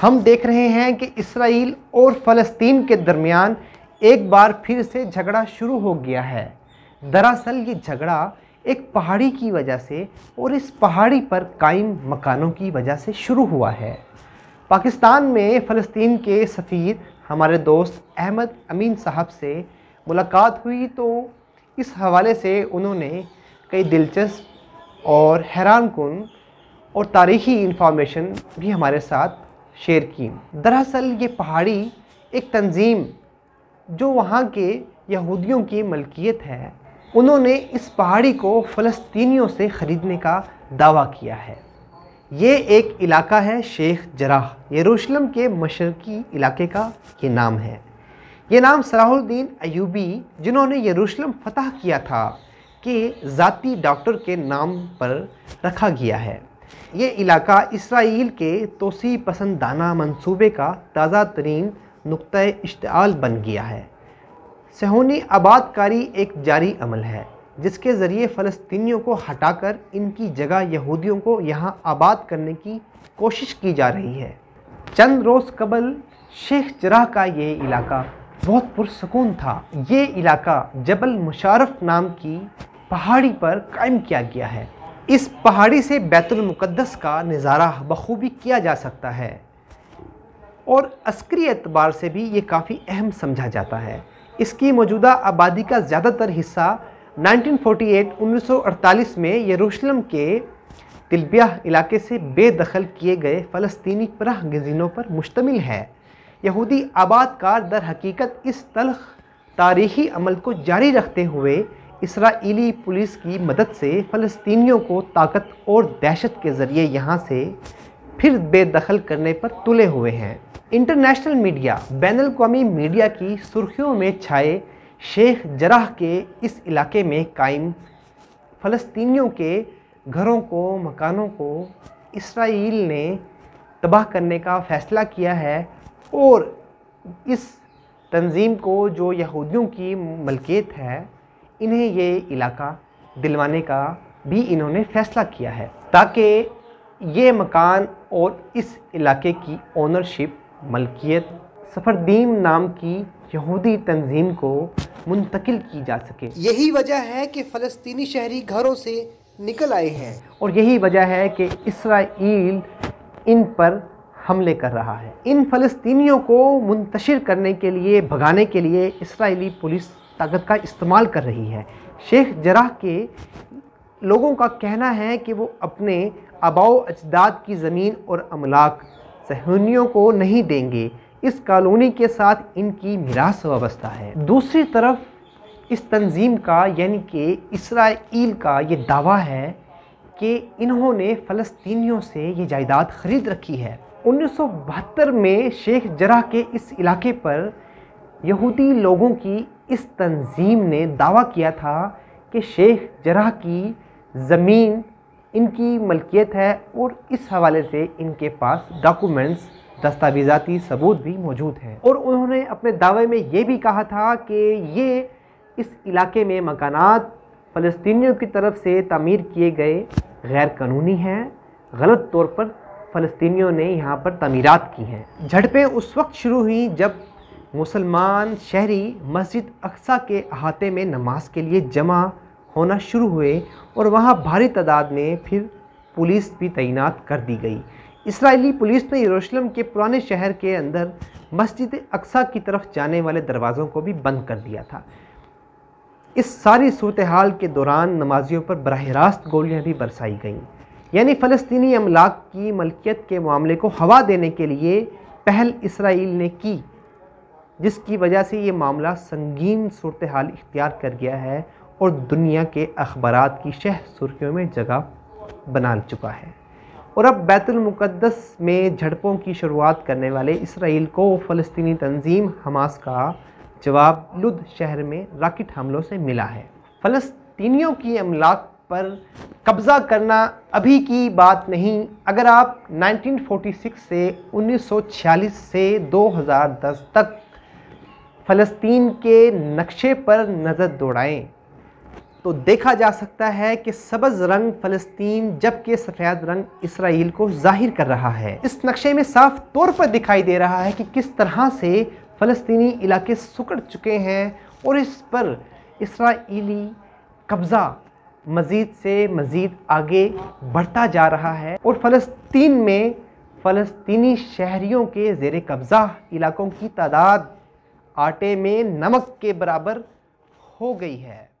हम देख रहे हैं कि इसराइल और फ़लस्तीन के दरमियान एक बार फिर से झगड़ा शुरू हो गया है दरअसल ये झगड़ा एक पहाड़ी की वजह से और इस पहाड़ी पर कायम मकानों की वजह से शुरू हुआ है पाकिस्तान में फ़लस्तीन के सफ़ीर हमारे दोस्त अहमद अमीन साहब से मुलाकात हुई तो इस हवाले से उन्होंने कई दिलचस्प और हैरान कन और तारीख़ी इन्फॉर्मेशन भी हमारे साथ शेर की दरअसल ये पहाड़ी एक तंजीम जो वहाँ के यहूदियों की मलकियत है उन्होंने इस पहाड़ी को फ़लस्तीनियों से ख़रीदने का दावा किया है ये एक इलाका है शेख जराह यरूशलम के मशरकी इलाके का ये नाम है ये नाम सलाहुद्दीन अयूबी जिन्होंने यरूशलम फ़तह किया था के ज़ाती डॉक्टर के नाम पर रखा गया है ये इलाका इसराइल के तोसी पसंदाना मंसूबे का ताज़ा तरीन नुक़ इश्तल बन गया है सहोनी आबादकारी एक जारी अमल है जिसके ज़रिए फ़लस्तीनियों को हटाकर इनकी जगह यहूदियों को यहाँ आबाद करने की कोशिश की जा रही है चंद रोज़ कबल शेख चराह का ये इलाका बहुत पुरसकून था ये इलाका जबल मुशारफ नाम की पहाड़ी पर कायम किया गया है इस पहाड़ी से बैतुल मुक़द्दस का नज़ारा बखूबी किया जा सकता है और अस्करी एतबार से भी ये काफ़ी अहम समझा जाता है इसकी मौजूदा आबादी का ज़्यादातर हिस्सा 1948 1948 में यरूशलम के तिलबिया इलाके से बेदखल किए गए फ़लस्तीनी परह गजीनों पर मुश्तमिल है यहूदी आबादकार दर हकीकत इस तलख तारीखी अमल को जारी रखते हुए इसराइली पुलिस की मदद से फ़लस्तीनियों को ताकत और दहशत के ज़रिए यहाँ से फिर बेदखल करने पर तुले हुए हैं इंटरनेशनल मीडिया बैन अवी मीडिया की सुर्खियों में छाए शेख जराह के इस इलाके में कायम फ़लस्तीनियों के घरों को मकानों को इसराइल ने तबाह करने का फ़ैसला किया है और इस तंजीम को जो यहूदियों की मलकियत है इन्हें ये इलाका दिलवाने का भी इन्होंने फैसला किया है ताकि ये मकान और इस इलाके की ओनरशिप मलकियत सफ़रदीम नाम की यहूदी तंजीम को मुंतकिल की जा सके यही वजह है कि फ़लस्तीनी शहरी घरों से निकल आए हैं और यही वजह है कि इसराइल इन पर हमले कर रहा है इन फ़लस्तीनियों को मुंतशिर करने के लिए भगाने के लिए इसराइली पुलिस ताकत का इस्तेमाल कर रही है शेख जराह के लोगों का कहना है कि वो अपने आबाओ अजदाद की ज़मीन और अमलाक सहूनियों को नहीं देंगे इस कॉलोनी के साथ इनकी मिरास वाबस्ता है दूसरी तरफ इस तंजीम का यानी कि इसराइल का ये दावा है कि इन्होंने फ़लस्तीनियों से ये जायदाद ख़रीद रखी है उन्नीस में शेख जरा के इस इलाके पर यहूदी लोगों की इस तंजीम ने दावा किया था कि शेख जरा की ज़मीन इनकी मलकियत है और इस हवाले से इनके पास डॉक्यूमेंट्स दस्तावेजाती सबूत भी मौजूद हैं और उन्होंने अपने दावे में ये भी कहा था कि ये इस इलाके में मकानात फ़लस्तियों की तरफ से तमीर किए गए गैर कानूनी हैं गलत तौर पर फ़लस्तियों ने यहाँ पर तमीरत की हैं झड़पें उस वक्त शुरू हुई जब मुसलमान शहरी मस्जिद अक्सा के अहाते में नमाज के लिए जमा होना शुरू हुए और वहाँ भारी तादाद में फिर पुलिस भी तैनात कर दी गई इसराइली पुलिस ने यरूशलेम के पुराने शहर के अंदर मस्जिद अक्सा की तरफ जाने वाले दरवाज़ों को भी बंद कर दिया था इस सारी सूरत हाल के दौरान नमाजियों पर बरह रास्त गोलियाँ भी बरसाई गईं यानी फ़लस्तनी अमलाक की मलकियत के मामले को हवा देने के लिए पहल इसराइल ने की जिसकी वजह से ये मामला संगीन सूरत हाल इख्तियार कर गया है और दुनिया के अखबार की शह सुर्खियों में जगह बना चुका है और अब बैतुलमक़दस में झड़पों की शुरुआत करने वाले इसराइल को फ़लस्तनी तंजीम हमास का जवाब लुद शहर में राकेट हमलों से मिला है फ़लस्तियों की अमलाक पर कब्ज़ा करना अभी की बात नहीं अगर आप 1946 से 1946 से 2010 तक फ़लस्तीन के नक्शे पर नज़र दौड़ाएँ तो देखा जा सकता है कि सबज रंग फ़लस्तीन जबकि सफ़ेद रंग इसराइल को जाहिर कर रहा है इस नक्शे में साफ तौर पर दिखाई दे रहा है कि किस तरह से फ़लस्तीनी इलाके सुकड़ चुके हैं और इस पर इसराइली कब्ज़ा मज़ीद से मज़ीद आगे बढ़ता जा रहा है और फ़लस्तीन में फ़लस्तीनी शहरीों के जेर कब्ज़ा इलाकों की तादाद आटे में नमक के बराबर हो गई है